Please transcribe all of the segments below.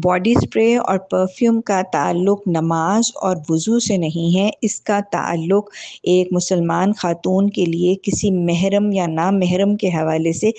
body spray और perfume का ताल्लुक नमाज और वज़ू से नहीं है इसका ताल्लुक एक मुसलमान ख़ातून के लिए किसी महरम या ना महरम के हवाले से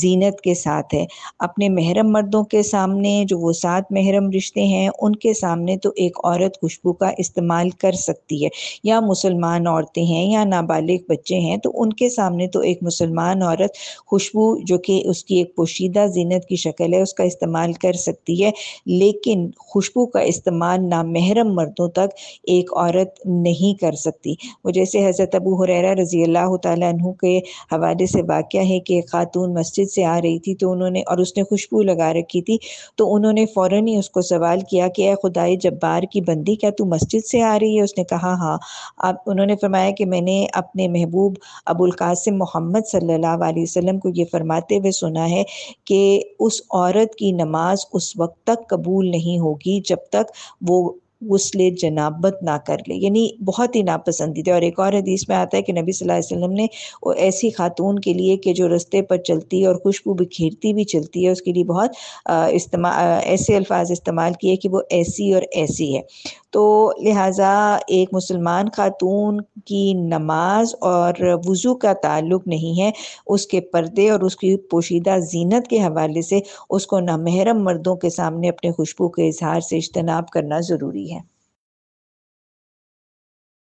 जीनत के साथ है अपने महरम मर्दों के सामने जो वो सात महरम रिश्ते हैं उनके सामने तो एक औरत खुशबू का इस्तेमाल कर सकती है या मुसलमान औरतें हैं या नाबालिग बच्चे हैं तो उनके सामने तो एक मुसलमान औरत खुशबू जो कि उसकी एक पोशीदा जीनत की शक्ल है उसका इस्तेमाल कर सकती है लेकिन खुशबू का इस्तेमाल नामहरम मर्दों तक एक औरत नहीं कर सकती वो जैसे हज़रत अबू हुररा रज़ी अल्लाह तु के हवाले से वाक़ है कि खातून मस्जिद से आ रही थी तो उन्होंने और उसने खुशबू लगा रखी थी तो उन्होंने फ़ौर ही उसको सवाल किया कि अः खुदाई जब्बार की बंदी क्या तू मस्जिद से आ रही है उसने कहा हाँ अब उन्होंने फरमाया कि मैंने अपने महबूब अबुल कासिम मोहम्मद सल्लाम को ये फरमाते हुए सुना है कि उस औरत की नमाज उस वक्त तक कबूल नहीं होगी जब तक वो गुस्ल जनाबत ना कर ले यानी बहुत ही नापसंदीदा और एक और हदीस में आता है कि नबी सल्लल्लाहु अलैहि वसल्लम ने वो ऐसी खातून के लिए कि जो रस्ते पर चलती है और खुशबू बिखेरती भी चलती है उसके लिए बहुत इस्तेमाल ऐसे अल्फाज इस्तेमाल किए कि वो ऐसी और ऐसी है तो लिहाजा एक मुसलमान ख़ातून की नमाज और वज़ू का ताल्लुक़ नहीं है उसके पर्दे और उसकी पोशीदा जीनत के हवाले से उसको नामहरम मर्दों के सामने अपने खुशबू के इजहार से इजतनाब करना ज़रूरी है